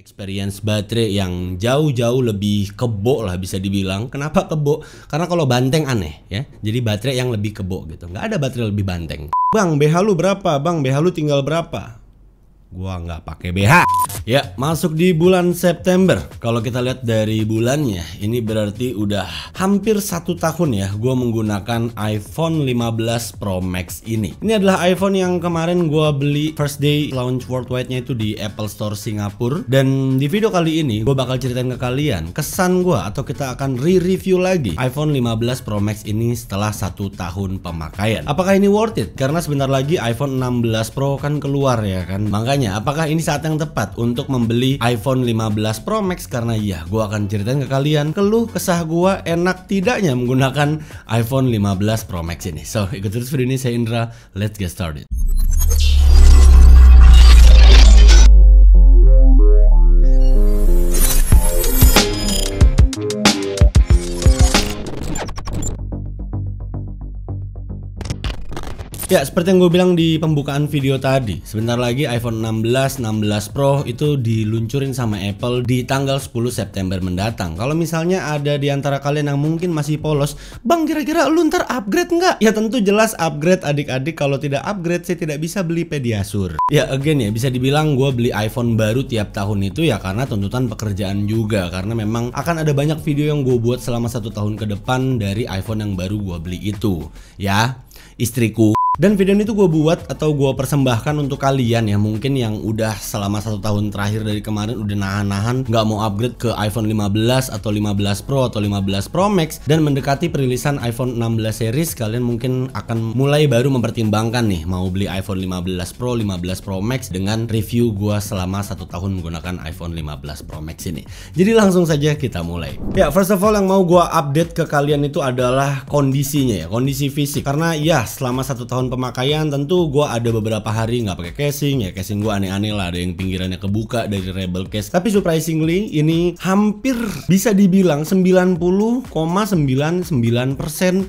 experience baterai yang jauh-jauh lebih kebo lah bisa dibilang. Kenapa kebo? Karena kalau banteng aneh ya. Jadi baterai yang lebih kebo gitu. Nggak ada baterai lebih banteng. Bang, BH lu berapa? Bang, BH lu tinggal berapa? Gua nggak pakai BH. Ya, masuk di bulan September. Kalau kita lihat dari bulannya, ini berarti udah hampir satu tahun ya gue menggunakan iPhone 15 Pro Max ini. Ini adalah iPhone yang kemarin gue beli first day launch worldwide-nya itu di Apple Store Singapura. Dan di video kali ini, gue bakal ceritain ke kalian kesan gue atau kita akan re-review lagi iPhone 15 Pro Max ini setelah satu tahun pemakaian. Apakah ini worth it? Karena sebentar lagi iPhone 16 Pro kan keluar ya kan. Makanya, apakah ini saat yang tepat untuk untuk membeli iPhone 15 Pro Max karena ya gue akan ceritain ke kalian keluh kesah gue enak tidaknya menggunakan iPhone 15 Pro Max ini. So ikut terus video ini saya Indra, let's get started. Ya, seperti yang gue bilang di pembukaan video tadi, sebentar lagi iPhone 16, 16 Pro itu diluncurin sama Apple di tanggal 10 September mendatang. Kalau misalnya ada di antara kalian yang mungkin masih polos, Bang kira-kira lu ntar upgrade nggak? Ya tentu jelas upgrade adik-adik, kalau tidak upgrade saya tidak bisa beli pediasur. Ya again ya, bisa dibilang gue beli iPhone baru tiap tahun itu ya karena tuntutan pekerjaan juga. Karena memang akan ada banyak video yang gue buat selama satu tahun ke depan dari iPhone yang baru gue beli itu. Ya, istriku dan video ini tuh gue buat atau gue persembahkan untuk kalian ya mungkin yang udah selama satu tahun terakhir dari kemarin udah nahan-nahan Gak mau upgrade ke iPhone 15 atau 15 Pro atau 15 Pro Max dan mendekati perilisan iPhone 16 series kalian mungkin akan mulai baru mempertimbangkan nih mau beli iPhone 15 Pro 15 Pro Max dengan review gue selama satu tahun menggunakan iPhone 15 Pro Max ini. Jadi langsung saja kita mulai. Ya first of all yang mau gue update ke kalian itu adalah kondisinya ya kondisi fisik karena ya selama satu tahun pemakaian tentu gue ada beberapa hari nggak pakai casing ya casing gue aneh-aneh lah ada yang pinggirannya kebuka dari rebel case tapi surprisingly ini hampir bisa dibilang 90,99%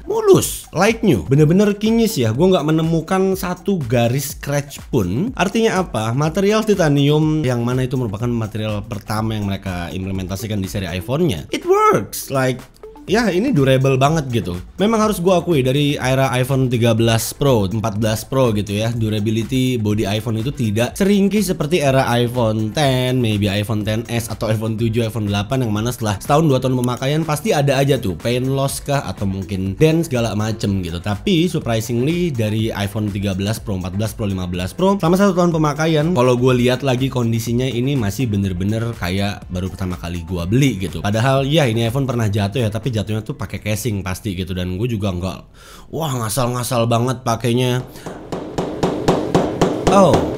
mulus like new bener-bener kinyis ya gue nggak menemukan satu garis scratch pun artinya apa material titanium yang mana itu merupakan material pertama yang mereka implementasikan di seri iPhone-nya it works like ya ini durable banget gitu. Memang harus gua akui dari era iPhone 13 Pro, 14 Pro gitu ya, durability body iPhone itu tidak seringki seperti era iPhone 10, maybe iPhone 10s atau iPhone 7, iPhone 8 yang mana setelah setahun dua tahun pemakaian pasti ada aja tuh pain loss kah atau mungkin dent segala macem gitu. Tapi surprisingly dari iPhone 13 Pro, 14 Pro, 15 Pro selama satu tahun pemakaian, kalau gue lihat lagi kondisinya ini masih bener-bener kayak baru pertama kali gua beli gitu. Padahal ya ini iPhone pernah jatuh ya, tapi jatuhnya tuh pakai casing pasti gitu dan gue juga nggak wah ngasal-ngasal banget pakainya oh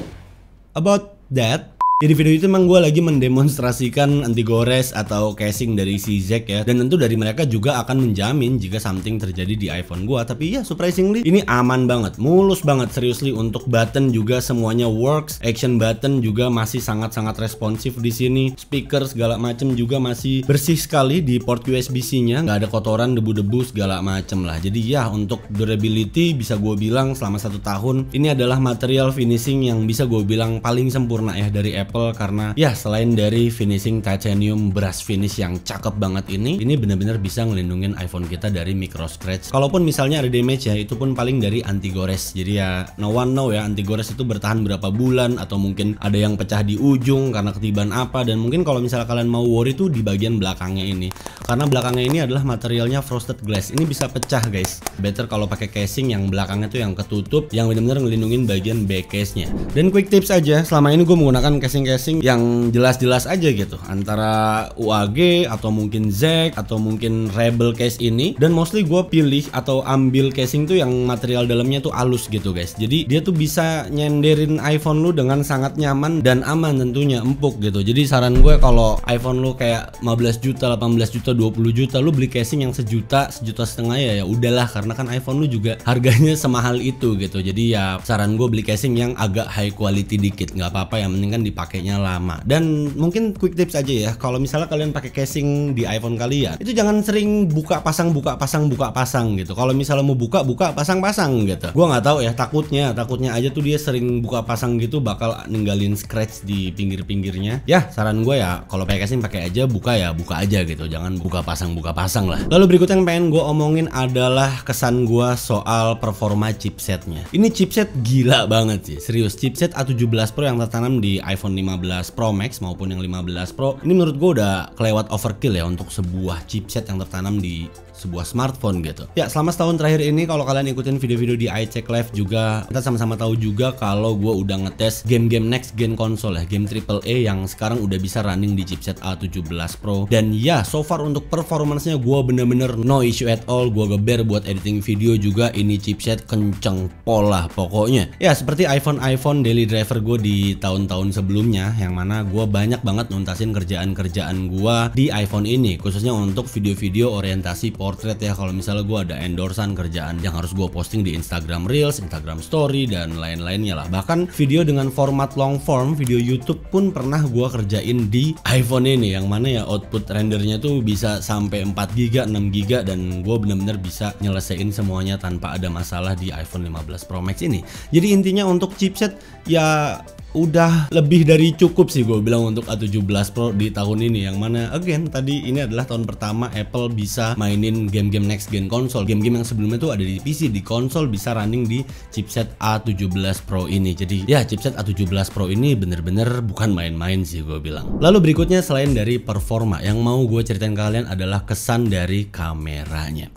about that jadi video itu emang gue lagi mendemonstrasikan anti gores atau casing dari si Zack ya Dan tentu dari mereka juga akan menjamin jika something terjadi di iPhone gue Tapi ya surprisingly ini aman banget, mulus banget seriously Untuk button juga semuanya works, action button juga masih sangat-sangat responsif di sini Speaker segala macem juga masih bersih sekali di port USB-C nya Gak ada kotoran, debu-debu segala macem lah Jadi ya untuk durability bisa gue bilang selama satu tahun Ini adalah material finishing yang bisa gue bilang paling sempurna ya dari Apple Apple karena ya selain dari finishing titanium brass finish yang cakep banget ini, ini benar-benar bisa ngelindungin iPhone kita dari micro scratch. Kalaupun misalnya ada damage ya, itu pun paling dari anti gores. Jadi ya no one know ya anti gores itu bertahan berapa bulan atau mungkin ada yang pecah di ujung karena ketiban apa dan mungkin kalau misalnya kalian mau worry tuh di bagian belakangnya ini. Karena belakangnya ini adalah materialnya frosted glass. Ini bisa pecah guys. Better kalau pakai casing yang belakangnya tuh yang ketutup yang benar-benar ngelindungin bagian back case-nya. Dan quick tips aja, selama ini gue menggunakan case casing-casing yang jelas-jelas aja gitu antara UAG atau mungkin Zek atau mungkin Rebel case ini dan mostly gue pilih atau ambil casing tuh yang material dalamnya tuh halus gitu guys jadi dia tuh bisa nyenderin iPhone lu dengan sangat nyaman dan aman tentunya empuk gitu jadi saran gue kalau iPhone lu kayak 15 juta 18 juta 20 juta lu beli casing yang sejuta sejuta setengah ya ya udahlah karena kan iPhone lu juga harganya semahal itu gitu jadi ya saran gue beli casing yang agak high quality dikit nggak apa-apa yang penting kan dipakai pakainya lama. Dan mungkin quick tips aja ya, kalau misalnya kalian pakai casing di iPhone kalian, itu jangan sering buka pasang buka pasang buka pasang gitu. Kalau misalnya mau buka buka pasang pasang gitu. Gua nggak tahu ya, takutnya takutnya aja tuh dia sering buka pasang gitu bakal ninggalin scratch di pinggir-pinggirnya. Ya, saran gue ya, kalau pakai casing pakai aja buka ya, buka aja gitu. Jangan buka pasang buka pasang lah. Lalu berikut yang pengen gue omongin adalah kesan gue soal performa chipsetnya. Ini chipset gila banget sih, serius. Chipset A17 Pro yang tertanam di iPhone iPhone 15 Pro Max maupun yang 15 Pro ini menurut gue udah kelewat overkill ya untuk sebuah chipset yang tertanam di sebuah smartphone gitu. Ya, selama setahun terakhir ini kalau kalian ikutin video-video di iCheck Live juga, kita sama-sama tahu juga kalau gue udah ngetes game-game next gen konsol ya, game AAA yang sekarang udah bisa running di chipset A17 Pro. Dan ya, so far untuk performancenya gue bener-bener no issue at all, gue geber buat editing video juga ini chipset kenceng pola pokoknya. Ya, seperti iPhone-iPhone daily driver gue di tahun-tahun sebelumnya, yang mana gue banyak banget nuntasin kerjaan-kerjaan gue di iPhone ini, khususnya untuk video-video orientasi portrait ya kalau misalnya gue ada endorsan kerjaan yang harus gue posting di Instagram Reels, Instagram Story dan lain-lainnya lah. Bahkan video dengan format long form, video YouTube pun pernah gue kerjain di iPhone ini yang mana ya output rendernya tuh bisa sampai 4 giga, 6 giga dan gue bener-bener bisa nyelesain semuanya tanpa ada masalah di iPhone 15 Pro Max ini. Jadi intinya untuk chipset ya udah lebih dari cukup sih gue bilang untuk A17 Pro di tahun ini yang mana again tadi ini adalah tahun pertama Apple bisa mainin game-game next gen konsol game-game yang sebelumnya tuh ada di PC di konsol bisa running di chipset A17 Pro ini jadi ya chipset A17 Pro ini bener-bener bukan main-main sih gue bilang lalu berikutnya selain dari performa yang mau gue ceritain kalian adalah kesan dari kameranya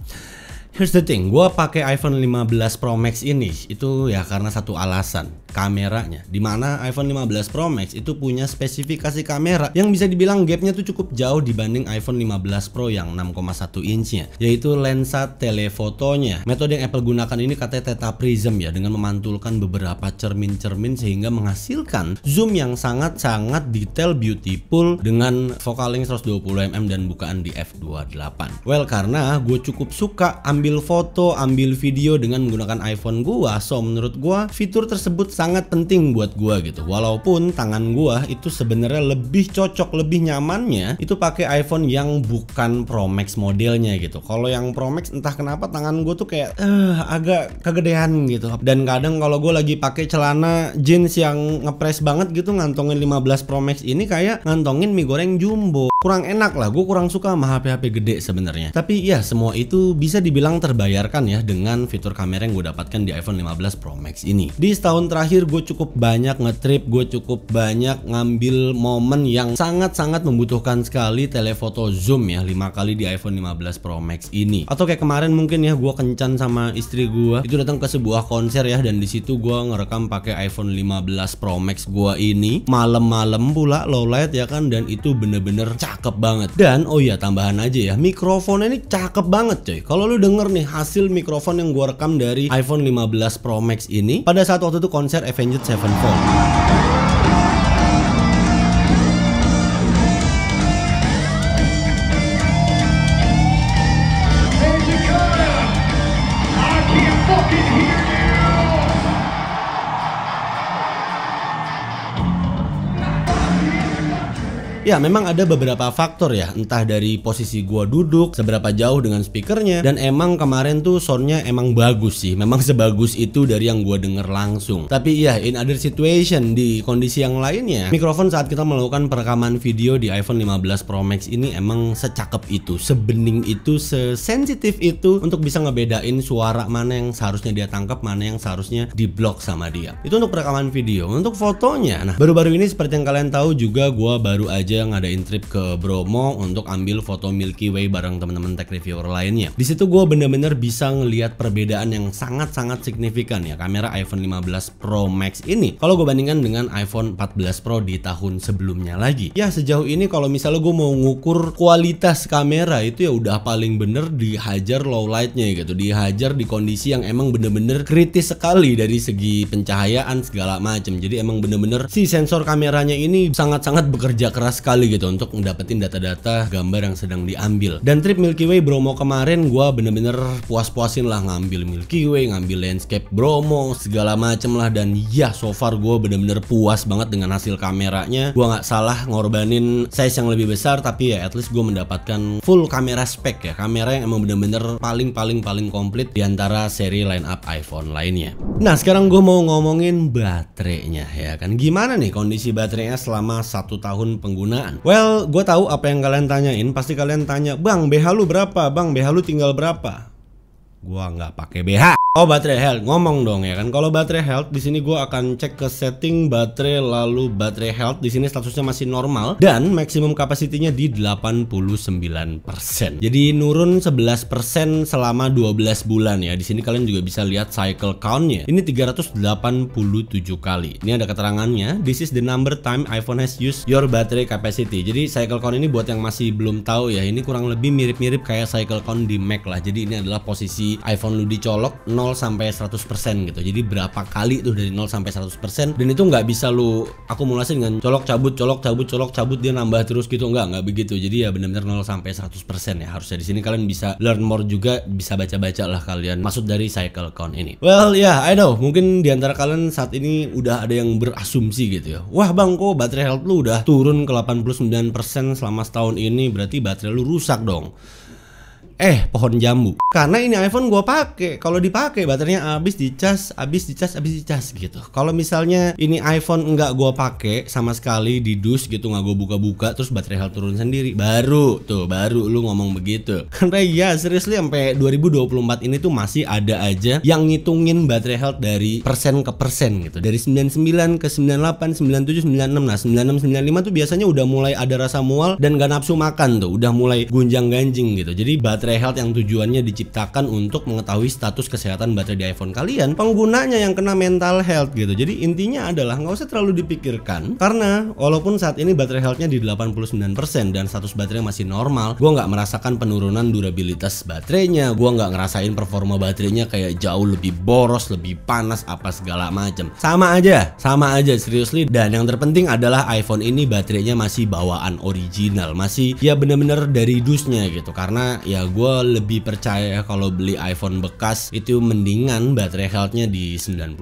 Here's the thing, gue pakai iPhone 15 Pro Max ini itu ya karena satu alasan kameranya. Dimana iPhone 15 Pro Max itu punya spesifikasi kamera yang bisa dibilang gapnya tuh cukup jauh dibanding iPhone 15 Pro yang 6,1 inchnya, yaitu lensa telefotonya. Metode yang Apple gunakan ini katanya theta prism ya, dengan memantulkan beberapa cermin-cermin sehingga menghasilkan zoom yang sangat-sangat detail beautiful dengan focal length 120 mm dan bukaan di f28. Well karena gue cukup suka ambil foto, ambil video dengan menggunakan iPhone gua, so menurut gua fitur tersebut sangat sangat penting buat gua gitu. Walaupun tangan gua itu sebenarnya lebih cocok, lebih nyamannya itu pakai iPhone yang bukan Pro Max modelnya gitu. Kalau yang Pro Max entah kenapa tangan gue tuh kayak uh, agak kegedean gitu. Dan kadang kalau gue lagi pakai celana jeans yang ngepres banget gitu ngantongin 15 Pro Max ini kayak ngantongin mie goreng jumbo kurang enak lah gue kurang suka sama HP-HP gede sebenarnya tapi ya semua itu bisa dibilang terbayarkan ya dengan fitur kamera yang gue dapatkan di iPhone 15 Pro Max ini di setahun terakhir gue cukup banyak ngetrip gue cukup banyak ngambil momen yang sangat-sangat membutuhkan sekali telefoto zoom ya lima kali di iPhone 15 Pro Max ini atau kayak kemarin mungkin ya gue kencan sama istri gue itu datang ke sebuah konser ya dan di situ gue ngerekam pakai iPhone 15 Pro Max gue ini malam-malam pula low light ya kan dan itu bener-bener cakep banget. Dan oh iya tambahan aja ya, mikrofonnya ini cakep banget coy. Kalau lu denger nih hasil mikrofon yang gua rekam dari iPhone 15 Pro Max ini pada saat waktu itu konser Avenged Sevenfold. Ya, memang ada beberapa faktor ya, entah dari posisi gua duduk, seberapa jauh dengan speakernya, dan emang kemarin tuh soundnya emang bagus sih, memang sebagus itu dari yang gua denger langsung. Tapi ya, in other situation di kondisi yang lainnya, mikrofon saat kita melakukan perekaman video di iPhone 15 Pro Max ini emang secakep itu, sebening itu, sesensitif itu untuk bisa ngebedain suara mana yang seharusnya dia tangkap, mana yang seharusnya diblok sama dia. Itu untuk perekaman video. Untuk fotonya, nah baru-baru ini seperti yang kalian tahu juga gua baru aja dia ngadain trip ke Bromo untuk ambil foto Milky Way bareng teman-teman tech reviewer lainnya. Di situ gue bener-bener bisa ngelihat perbedaan yang sangat-sangat signifikan ya kamera iPhone 15 Pro Max ini. Kalau gue bandingkan dengan iPhone 14 Pro di tahun sebelumnya lagi. Ya sejauh ini kalau misalnya gue mau ngukur kualitas kamera itu ya udah paling bener dihajar low lightnya gitu, dihajar di kondisi yang emang bener-bener kritis sekali dari segi pencahayaan segala macam. Jadi emang bener-bener si sensor kameranya ini sangat-sangat bekerja keras sekali gitu untuk mendapatkan data-data gambar yang sedang diambil. Dan trip Milky Way Bromo kemarin gue bener-bener puas-puasin lah ngambil Milky Way, ngambil landscape Bromo, segala macem lah. Dan ya so far gue bener-bener puas banget dengan hasil kameranya. Gue nggak salah ngorbanin size yang lebih besar tapi ya at least gue mendapatkan full kamera spek ya. Kamera yang emang bener-bener paling-paling-paling komplit diantara seri line up iPhone lainnya. Nah sekarang gue mau ngomongin baterainya ya kan. Gimana nih kondisi baterainya selama satu tahun pengguna penggunaan. Well, gue tahu apa yang kalian tanyain. Pasti kalian tanya, bang BH lu berapa? Bang BH lu tinggal berapa? Gue nggak pakai BH. Oh baterai health, ngomong dong ya kan. Kalau baterai health di sini gue akan cek ke setting baterai lalu baterai health di sini statusnya masih normal dan maksimum kapasitinya di 89%. Jadi nurun 11% selama 12 bulan ya. Di sini kalian juga bisa lihat cycle countnya. Ini 387 kali. Ini ada keterangannya. This is the number time iPhone has used your battery capacity. Jadi cycle count ini buat yang masih belum tahu ya. Ini kurang lebih mirip-mirip kayak cycle count di Mac lah. Jadi ini adalah posisi iPhone lu dicolok 0 0 sampai 100% gitu jadi berapa kali tuh dari 0 sampai 100% dan itu nggak bisa lu akumulasi dengan colok cabut colok cabut colok cabut dia nambah terus gitu nggak nggak begitu jadi ya benar-benar 0 sampai 100% ya harusnya di sini kalian bisa learn more juga bisa baca-baca lah kalian maksud dari cycle count ini well ya yeah, I know mungkin di antara kalian saat ini udah ada yang berasumsi gitu ya wah bang kok baterai health lu udah turun ke 89% selama setahun ini berarti baterai lu rusak dong eh pohon jambu karena ini iPhone gue pakai kalau dipakai baterainya habis dicas habis dicas habis dicas gitu kalau misalnya ini iPhone nggak gue pakai sama sekali di dus gitu nggak gue buka-buka terus baterai hal turun sendiri baru tuh baru lu ngomong begitu karena ya seriously sampai 2024 ini tuh masih ada aja yang ngitungin baterai health dari persen ke persen gitu dari 99 ke 98 97 96 nah 96 95 tuh biasanya udah mulai ada rasa mual dan gak nafsu makan tuh udah mulai gunjang ganjing gitu jadi baterai baterai health yang tujuannya diciptakan untuk mengetahui status kesehatan baterai di iPhone kalian penggunanya yang kena mental health gitu jadi intinya adalah nggak usah terlalu dipikirkan karena walaupun saat ini baterai healthnya di 89% dan status baterai masih normal gue nggak merasakan penurunan durabilitas baterainya gue nggak ngerasain performa baterainya kayak jauh lebih boros lebih panas apa segala macem sama aja sama aja seriously dan yang terpenting adalah iPhone ini baterainya masih bawaan original masih ya bener-bener dari dusnya gitu karena ya gue gue lebih percaya kalau beli iPhone bekas itu mendingan baterai healthnya di 90%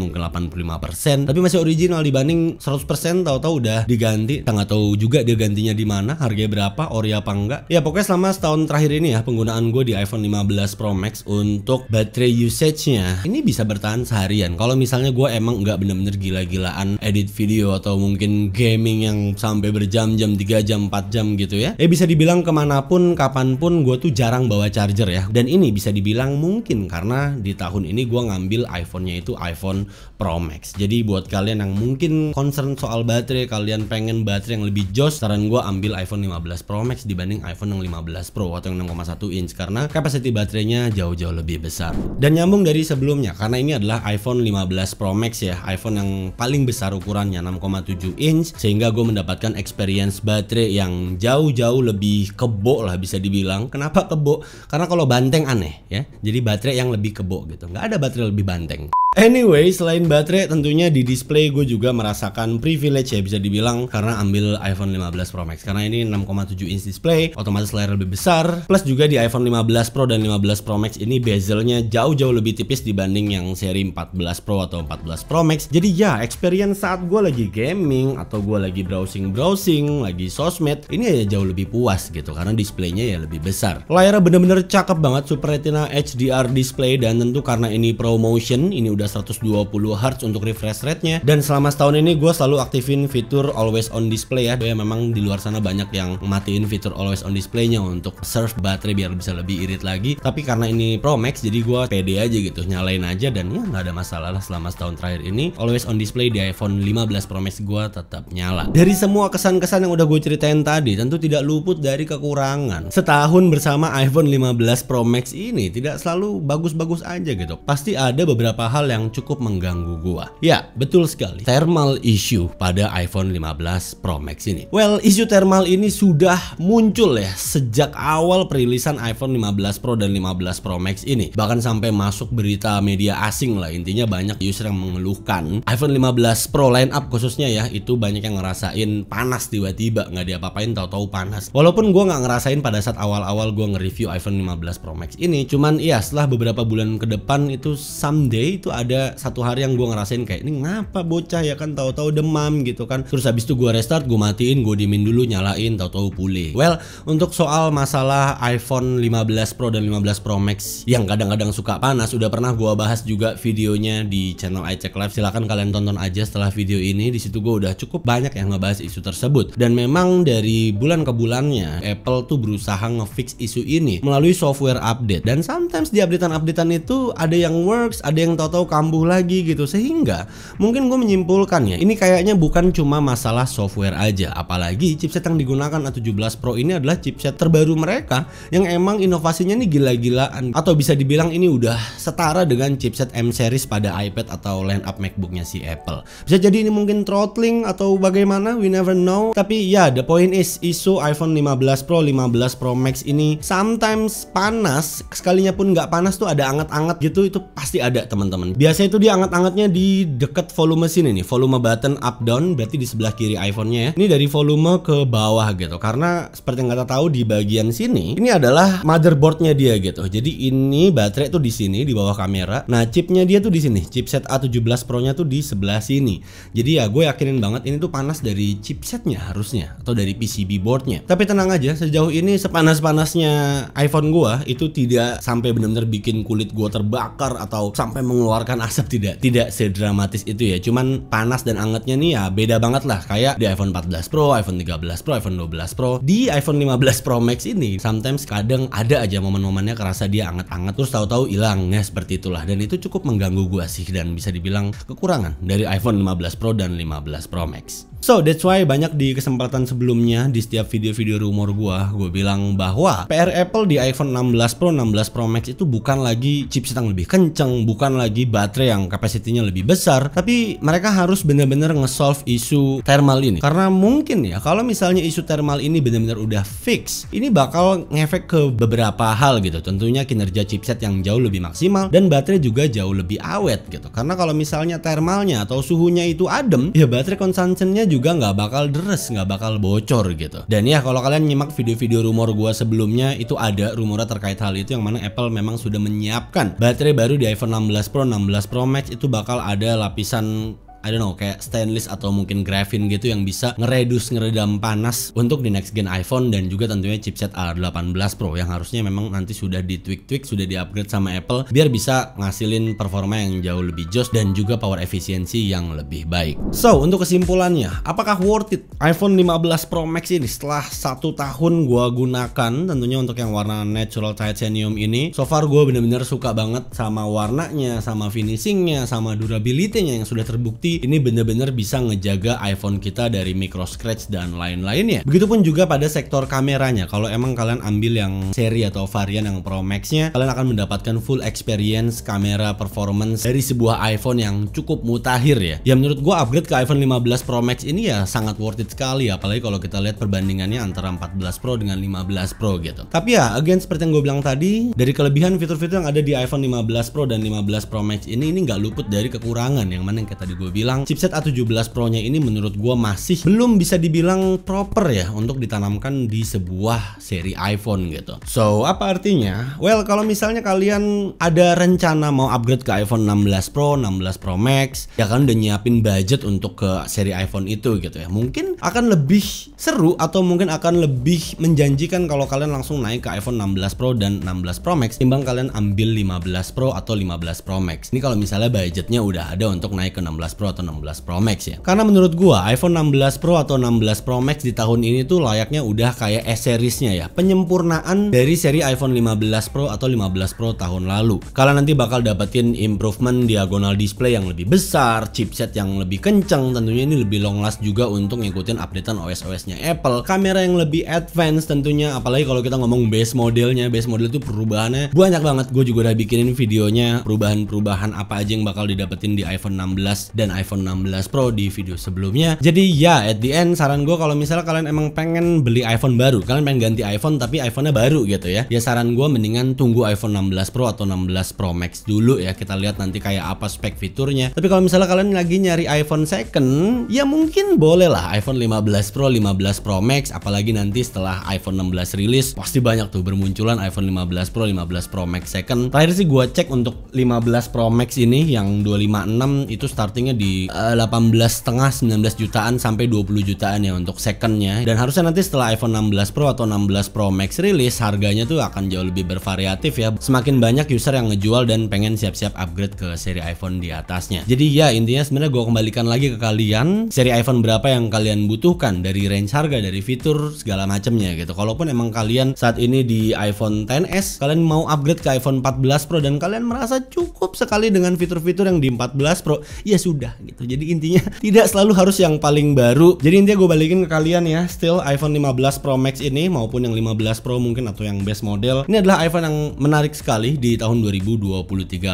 mungkin 85% tapi masih original dibanding 100% tahu-tahu udah diganti nggak tahu juga dia gantinya di mana harganya berapa ori apa enggak ya pokoknya selama setahun terakhir ini ya penggunaan gue di iPhone 15 Pro Max untuk baterai usage-nya ini bisa bertahan seharian kalau misalnya gue emang nggak bener-bener gila-gilaan edit video atau mungkin gaming yang sampai berjam-jam 3 jam 4 jam gitu ya ya bisa dibilang kemanapun kapanpun gue tuh jarang bawa charger ya. Dan ini bisa dibilang mungkin karena di tahun ini gue ngambil iPhone-nya itu iPhone Pro Max. Jadi buat kalian yang mungkin concern soal baterai, kalian pengen baterai yang lebih jos, saran gue ambil iPhone 15 Pro Max dibanding iPhone yang 15 Pro atau yang 6,1 inch karena kapasitas baterainya jauh-jauh lebih besar. Dan nyambung dari sebelumnya karena ini adalah iPhone 15 Pro Max ya, iPhone yang paling besar ukurannya 6,7 inch sehingga gue mendapatkan experience baterai yang jauh-jauh lebih kebo lah bisa dibilang. Kenapa kebo karena kalau banteng aneh ya jadi baterai yang lebih kebo gitu nggak ada baterai lebih banteng Anyway, selain baterai, tentunya di display gue juga merasakan privilege ya bisa dibilang karena ambil iPhone 15 Pro Max. Karena ini 6,7 inch display, otomatis layar lebih besar. Plus juga di iPhone 15 Pro dan 15 Pro Max ini bezelnya jauh-jauh lebih tipis dibanding yang seri 14 Pro atau 14 Pro Max. Jadi ya, experience saat gue lagi gaming atau gue lagi browsing-browsing, lagi sosmed, ini ya jauh lebih puas gitu karena displaynya ya lebih besar. Layarnya bener-bener cakep banget Super Retina HDR display dan tentu karena ini ProMotion, ini udah udah 120 Hz untuk refresh rate-nya dan selama setahun ini gue selalu aktifin fitur always on display ya ya memang di luar sana banyak yang matiin fitur always on display-nya untuk serve baterai biar bisa lebih irit lagi tapi karena ini Pro Max jadi gue pede aja gitu nyalain aja dan ya nggak ada masalah lah selama setahun terakhir ini always on display di iPhone 15 Pro Max gue tetap nyala dari semua kesan-kesan yang udah gue ceritain tadi tentu tidak luput dari kekurangan setahun bersama iPhone 15 Pro Max ini tidak selalu bagus-bagus aja gitu pasti ada beberapa hal yang yang cukup mengganggu gua. Ya, betul sekali. Thermal issue pada iPhone 15 Pro Max ini. Well, isu thermal ini sudah muncul ya sejak awal perilisan iPhone 15 Pro dan 15 Pro Max ini. Bahkan sampai masuk berita media asing lah intinya banyak user yang mengeluhkan iPhone 15 Pro line up khususnya ya itu banyak yang ngerasain panas tiba-tiba nggak diapa-apain tahu-tahu panas. Walaupun gua nggak ngerasain pada saat awal-awal gua nge-review iPhone 15 Pro Max ini, cuman ya setelah beberapa bulan ke depan itu someday itu ada ada satu hari yang gue ngerasain kayak ini ngapa bocah ya kan tahu-tahu demam gitu kan terus habis itu gue restart gue matiin gue dimin dulu nyalain tahu-tahu pulih well untuk soal masalah iPhone 15 Pro dan 15 Pro Max yang kadang-kadang suka panas udah pernah gue bahas juga videonya di channel iCheck Live silahkan kalian tonton aja setelah video ini di situ gue udah cukup banyak yang ngebahas isu tersebut dan memang dari bulan ke bulannya Apple tuh berusaha ngefix isu ini melalui software update dan sometimes di updatean-updatean itu ada yang works ada yang tahu-tahu kambuh lagi gitu sehingga mungkin gue menyimpulkan ya ini kayaknya bukan cuma masalah software aja apalagi chipset yang digunakan A17 Pro ini adalah chipset terbaru mereka yang emang inovasinya ini gila-gilaan atau bisa dibilang ini udah setara dengan chipset M series pada iPad atau line up MacBooknya si Apple bisa jadi ini mungkin throttling atau bagaimana we never know tapi ya the point is isu iPhone 15 Pro 15 Pro Max ini sometimes panas sekalinya pun nggak panas tuh ada anget-anget gitu itu pasti ada teman-teman Biasanya itu dia anget-angetnya di deket volume sini nih, volume button up down berarti di sebelah kiri iPhone-nya ya. Ini dari volume ke bawah gitu. Karena seperti yang kita tahu di bagian sini ini adalah motherboard-nya dia gitu. Jadi ini baterai tuh di sini di bawah kamera. Nah, chipnya dia tuh di sini. Chipset A17 Pro-nya tuh di sebelah sini. Jadi ya gue yakinin banget ini tuh panas dari chipsetnya harusnya atau dari PCB board-nya Tapi tenang aja, sejauh ini sepanas-panasnya iPhone gue itu tidak sampai benar-benar bikin kulit gue terbakar atau sampai mengeluarkan mengeluarkan asap tidak tidak sedramatis itu ya cuman panas dan angetnya nih ya beda banget lah kayak di iPhone 14 Pro, iPhone 13 Pro, iPhone 12 Pro di iPhone 15 Pro Max ini sometimes kadang ada aja momen-momennya kerasa dia anget-anget terus tahu-tahu hilang ya seperti itulah dan itu cukup mengganggu gua sih dan bisa dibilang kekurangan dari iPhone 15 Pro dan 15 Pro Max So that's why banyak di kesempatan sebelumnya di setiap video-video rumor gua, gue bilang bahwa PR Apple di iPhone 16 Pro, 16 Pro Max itu bukan lagi chipset yang lebih kenceng, bukan lagi baterai yang kapasitinya lebih besar tapi mereka harus benar-benar nge-solve isu thermal ini karena mungkin ya kalau misalnya isu thermal ini benar-benar udah fix ini bakal ngefek ke beberapa hal gitu tentunya kinerja chipset yang jauh lebih maksimal dan baterai juga jauh lebih awet gitu karena kalau misalnya thermalnya atau suhunya itu adem ya baterai consumptionnya juga nggak bakal deres nggak bakal bocor gitu dan ya kalau kalian nyimak video-video rumor gua sebelumnya itu ada rumor terkait hal itu yang mana Apple memang sudah menyiapkan baterai baru di iPhone 16 Pro 16 16 Pro Max itu bakal ada lapisan I don't know kayak stainless atau mungkin graphene gitu yang bisa ngeredus ngeredam panas untuk di next gen iPhone dan juga tentunya chipset A18 Pro yang harusnya memang nanti sudah di tweak tweak sudah di upgrade sama Apple biar bisa ngasilin performa yang jauh lebih joss dan juga power efisiensi yang lebih baik. So untuk kesimpulannya, apakah worth it iPhone 15 Pro Max ini setelah satu tahun gua gunakan tentunya untuk yang warna natural titanium ini, so far gue bener-bener suka banget sama warnanya, sama finishingnya, sama durability-nya yang sudah terbukti ini benar-benar bisa ngejaga iPhone kita dari micro scratch dan lain-lainnya begitupun juga pada sektor kameranya kalau emang kalian ambil yang seri atau varian yang Pro Max-nya kalian akan mendapatkan full experience kamera performance dari sebuah iPhone yang cukup mutakhir ya ya menurut gue upgrade ke iPhone 15 Pro Max ini ya sangat worth it sekali apalagi kalau kita lihat perbandingannya antara 14 Pro dengan 15 Pro gitu tapi ya again seperti yang gue bilang tadi dari kelebihan fitur-fitur yang ada di iPhone 15 Pro dan 15 Pro Max ini ini nggak luput dari kekurangan yang mana yang kayak tadi gue bilang bilang chipset A17 Pro-nya ini menurut gue masih belum bisa dibilang proper ya untuk ditanamkan di sebuah seri iPhone gitu. So, apa artinya? Well, kalau misalnya kalian ada rencana mau upgrade ke iPhone 16 Pro, 16 Pro Max, ya kan udah nyiapin budget untuk ke seri iPhone itu gitu ya. Mungkin akan lebih seru atau mungkin akan lebih menjanjikan kalau kalian langsung naik ke iPhone 16 Pro dan 16 Pro Max timbang kalian ambil 15 Pro atau 15 Pro Max. Ini kalau misalnya budgetnya udah ada untuk naik ke 16 Pro atau 16 Pro Max ya. Karena menurut gua iPhone 16 Pro atau 16 Pro Max di tahun ini tuh layaknya udah kayak S seriesnya ya, penyempurnaan dari seri iPhone 15 Pro atau 15 Pro tahun lalu. Kalian nanti bakal dapetin improvement diagonal display yang lebih besar, chipset yang lebih kenceng, tentunya ini lebih long last juga untuk ngikutin updatean OS-OS-nya Apple, kamera yang lebih advance tentunya, apalagi kalau kita ngomong base modelnya, base model itu perubahannya banyak banget. Gue juga udah bikinin videonya perubahan-perubahan apa aja yang bakal didapetin di iPhone 16 dan iPhone 16 Pro di video sebelumnya. Jadi ya at the end saran gue kalau misalnya kalian emang pengen beli iPhone baru, kalian pengen ganti iPhone tapi iPhone-nya baru gitu ya. Ya saran gue mendingan tunggu iPhone 16 Pro atau 16 Pro Max dulu ya. Kita lihat nanti kayak apa spek fiturnya. Tapi kalau misalnya kalian lagi nyari iPhone second, ya mungkin boleh lah iPhone 15 Pro, 15 Pro Max apalagi nanti setelah iPhone 16 rilis pasti banyak tuh bermunculan iPhone 15 Pro, 15 Pro Max second. Terakhir sih gue cek untuk 15 Pro Max ini yang 256 itu startingnya di di uh, 185 19 jutaan sampai 20 jutaan ya untuk secondnya dan harusnya nanti setelah iPhone 16 Pro atau 16 Pro Max rilis harganya tuh akan jauh lebih bervariatif ya semakin banyak user yang ngejual dan pengen siap-siap upgrade ke seri iPhone di atasnya jadi ya intinya sebenarnya gue kembalikan lagi ke kalian seri iPhone berapa yang kalian butuhkan dari range harga dari fitur segala macamnya gitu kalaupun emang kalian saat ini di iPhone XS kalian mau upgrade ke iPhone 14 Pro dan kalian merasa cukup sekali dengan fitur-fitur yang di 14 Pro ya sudah gitu. Jadi intinya tidak selalu harus yang paling baru. Jadi intinya gue balikin ke kalian ya, still iPhone 15 Pro Max ini maupun yang 15 Pro mungkin atau yang best model. Ini adalah iPhone yang menarik sekali di tahun 2023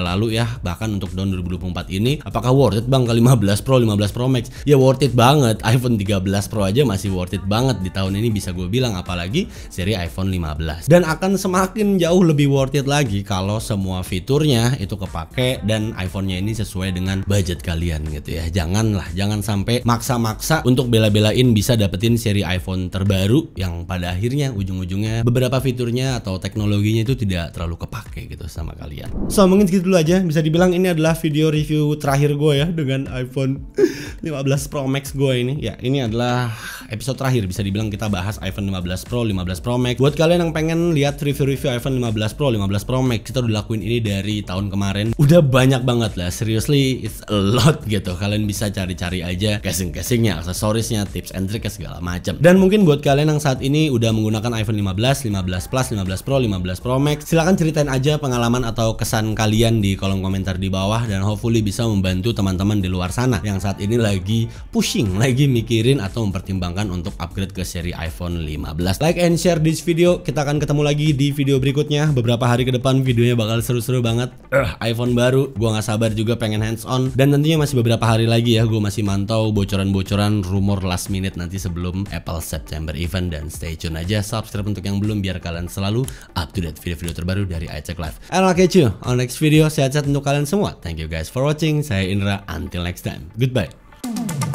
lalu ya, bahkan untuk tahun 2024 ini. Apakah worth it bang ke 15 Pro, 15 Pro Max? Ya worth it banget. iPhone 13 Pro aja masih worth it banget di tahun ini bisa gue bilang apalagi seri iPhone 15. Dan akan semakin jauh lebih worth it lagi kalau semua fiturnya itu kepake dan iPhone-nya ini sesuai dengan budget kalian gitu ya. Janganlah, jangan sampai maksa-maksa untuk bela-belain bisa dapetin seri iPhone terbaru yang pada akhirnya ujung-ujungnya beberapa fiturnya atau teknologinya itu tidak terlalu kepake gitu sama kalian. So mungkin segitu dulu aja. Bisa dibilang ini adalah video review terakhir gue ya dengan iPhone 15 Pro Max gue ini. Ya ini adalah episode terakhir bisa dibilang kita bahas iPhone 15 Pro, 15 Pro Max. Buat kalian yang pengen lihat review-review iPhone 15 Pro, 15 Pro Max kita udah lakuin ini dari tahun kemarin. Udah banyak banget lah. Seriously it's a lot gitu gitu kalian bisa cari-cari aja casing-casingnya aksesorisnya tips and trick segala macam dan mungkin buat kalian yang saat ini udah menggunakan iPhone 15 15 Plus 15 Pro 15 Pro Max silahkan ceritain aja pengalaman atau kesan kalian di kolom komentar di bawah dan hopefully bisa membantu teman-teman di luar sana yang saat ini lagi pushing lagi mikirin atau mempertimbangkan untuk upgrade ke seri iPhone 15 like and share this video kita akan ketemu lagi di video berikutnya beberapa hari ke depan videonya bakal seru-seru banget uh, iPhone baru gua nggak sabar juga pengen hands on dan tentunya masih beberapa beberapa hari lagi ya gue masih mantau bocoran-bocoran rumor last minute nanti sebelum Apple September event dan stay tune aja subscribe untuk yang belum biar kalian selalu up to date video-video terbaru dari iCheck Live. And I'll catch you on next video. Sehat-sehat untuk kalian semua. Thank you guys for watching. Saya Indra. Until next time. Goodbye.